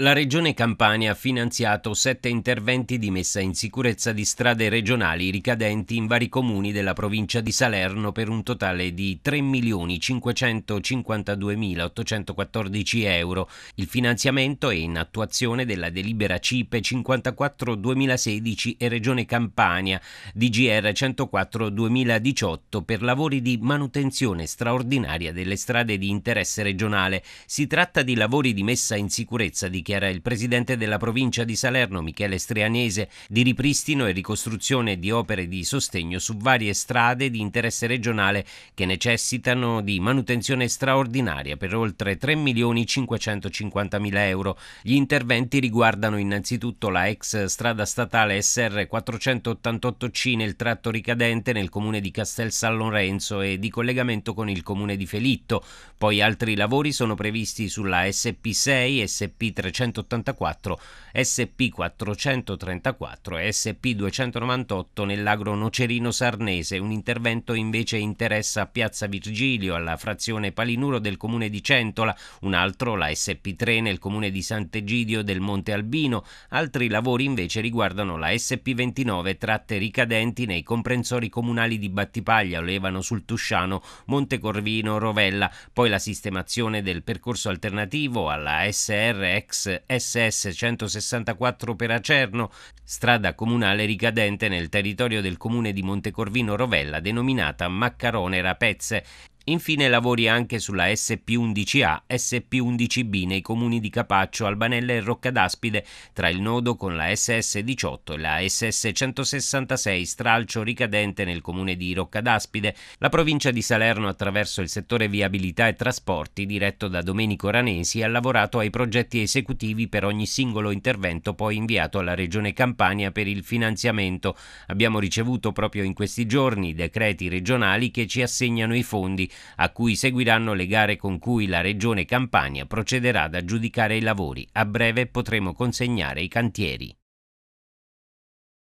La Regione Campania ha finanziato sette interventi di messa in sicurezza di strade regionali ricadenti in vari comuni della provincia di Salerno per un totale di 3.552.814 euro. Il finanziamento è in attuazione della delibera CIPE 54-2016 e Regione Campania DGR 104-2018 per lavori di manutenzione straordinaria delle strade di interesse regionale. Si tratta di lavori di messa in sicurezza di che era il presidente della provincia di Salerno, Michele Strianese, di ripristino e ricostruzione di opere di sostegno su varie strade di interesse regionale che necessitano di manutenzione straordinaria per oltre 3 milioni 550 mila euro. Gli interventi riguardano innanzitutto la ex strada statale SR 488C nel tratto ricadente nel comune di Castel San Lorenzo e di collegamento con il comune di Felitto. Poi altri lavori sono previsti sulla SP6, SP300 sp 434 e SP298 nell'agro nocerino sarnese. Un intervento invece interessa Piazza Virgilio, alla frazione Palinuro del comune di Centola, un altro la SP3 nel comune di Sant'Egidio del Monte Albino, altri lavori invece riguardano la SP29 tratte ricadenti nei comprensori comunali di Battipaglia, Levano sul Tusciano, Montecorvino, Rovella, poi la sistemazione del percorso alternativo alla SRX ex SS 164 per Acerno, strada comunale ricadente nel territorio del comune di Montecorvino Rovella denominata Maccarone Rapezze, Infine lavori anche sulla SP11A, SP11B nei comuni di Capaccio, Albanella e Roccadaspide, tra il nodo con la SS18 e la SS166 stralcio ricadente nel comune di Roccadaspide, la provincia di Salerno attraverso il settore viabilità e trasporti diretto da Domenico Ranesi ha lavorato ai progetti esecutivi per ogni singolo intervento poi inviato alla Regione Campania per il finanziamento. Abbiamo ricevuto proprio in questi giorni i decreti regionali che ci assegnano i fondi a cui seguiranno le gare con cui la Regione Campania procederà ad aggiudicare i lavori. A breve potremo consegnare i cantieri.